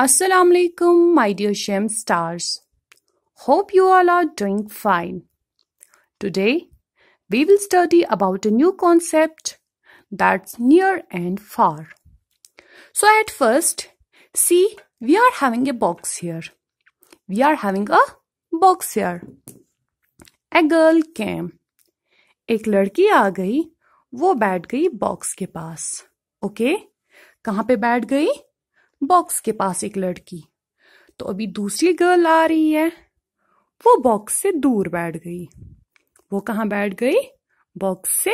Assalamu alaikum, my dear Shem stars. Hope you all are doing fine. Today, we will study about a new concept that's near and far. So, at first, see, we are having a box here. We are having a box here. A girl came. एक लड़की आ गई वो बैठ गई box के पास okay? कहाँ पे बैठ गई बॉक्स के पास एक लड़की तो अभी दूसरी गर्ल आ रही है वो बॉक्स से दूर बैठ गई वो कहाँ बैठ गई बॉक्स से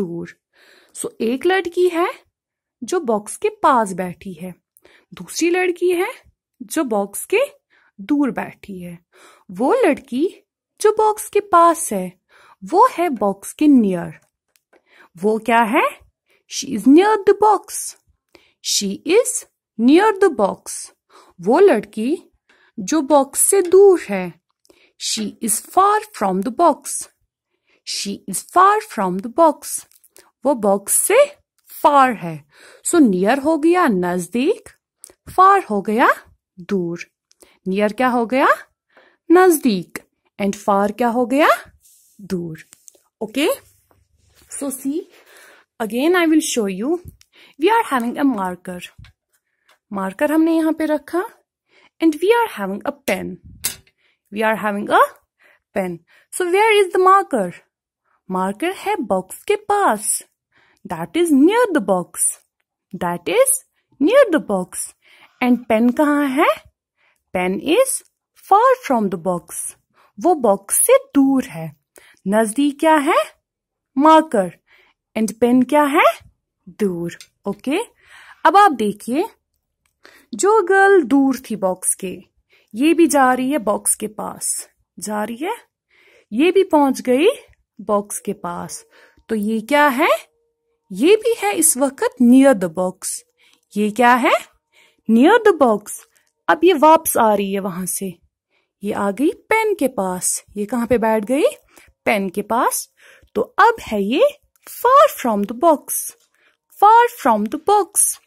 दूर सो एक लड़की है जो बॉक्स के पास बैठी है दूसरी लड़की है जो बॉक्स के दूर बैठी है वो लड़की जो बॉक्स के पास है वो है बॉक्स के नियर वो क्या है she is near the box she is near the box वो लड़की जो बॉक्स से दूर है she is far from the box she is far from the box वो बॉक्स से फार है सो so, नियर हो गया नजदीक फार हो गया दूर नियर क्या हो गया नजदीक एंड फार क्या हो गया दूर okay so see again I will show you we are having a marker marker हमने यहाँ पे रखा and we are having a pen we are having a pen so where is the marker marker है box के पास that is near the box that is near the box and pen कहाँ है pen is far from the box वो box से दूर है नजदीक क्या है मार्कर एंड पेन क्या है दूर ओके okay? अब आप देखिए जो गर्ल दूर थी बॉक्स के ये भी जा रही है बॉक्स के पास जा रही है ये भी पहुंच गई बॉक्स के पास तो ये क्या है ये भी है इस वक्त नियर द बॉक्स ये क्या है नियर द बॉक्स अब ये वापस आ रही है वहां से ये आ गई पेन के पास ये कहां पे बैठ गई पेन के पास तो अब है ये far from the box far from the box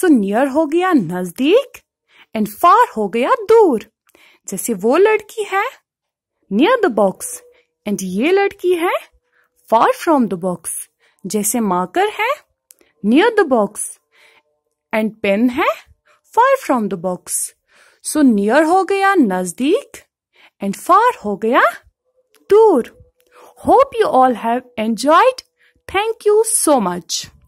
so near हो गया नजदीक एंड फार हो गया दूर जैसे वो लड़की है नियर द बॉक्स एंड ये लड़की है फार फ्रॉम द बॉक्स जैसे मार्कर है near the box and pen है far from the box so near हो गया नजदीक एंड फार हो गया दूर hope you all have enjoyed thank you so much